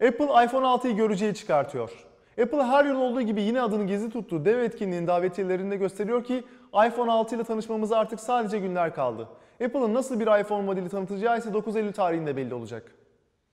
Apple iPhone 6'yı göreceği çıkartıyor. Apple her yıl olduğu gibi yine adını gizli tuttu dev etkinliğin davetiyelerinde gösteriyor ki iPhone 6 ile tanışmamıza artık sadece günler kaldı. Apple'ın nasıl bir iPhone modeli tanıtacağı ise 9 Eylül tarihinde belli olacak.